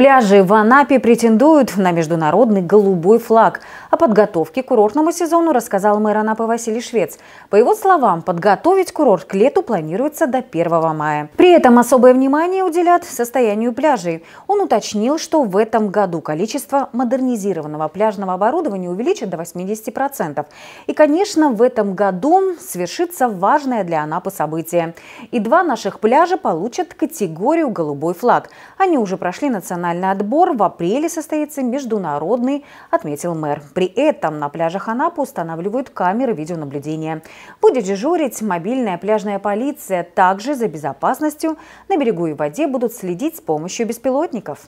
Пляжи в Анапе претендуют на международный голубой флаг. О подготовке к курортному сезону рассказал мэр Анапы Василий Швец. По его словам, подготовить курорт к лету планируется до 1 мая. При этом особое внимание уделят состоянию пляжей. Он уточнил, что в этом году количество модернизированного пляжного оборудования увеличат до 80%. И, конечно, в этом году свершится важное для Анапы событие. И два наших пляжа получат категорию «Голубой флаг». Они уже прошли национальный региональный отбор. В апреле состоится международный, отметил мэр. При этом на пляжах Анапы устанавливают камеры видеонаблюдения. Будет дежурить мобильная пляжная полиция. Также за безопасностью на берегу и в воде будут следить с помощью беспилотников.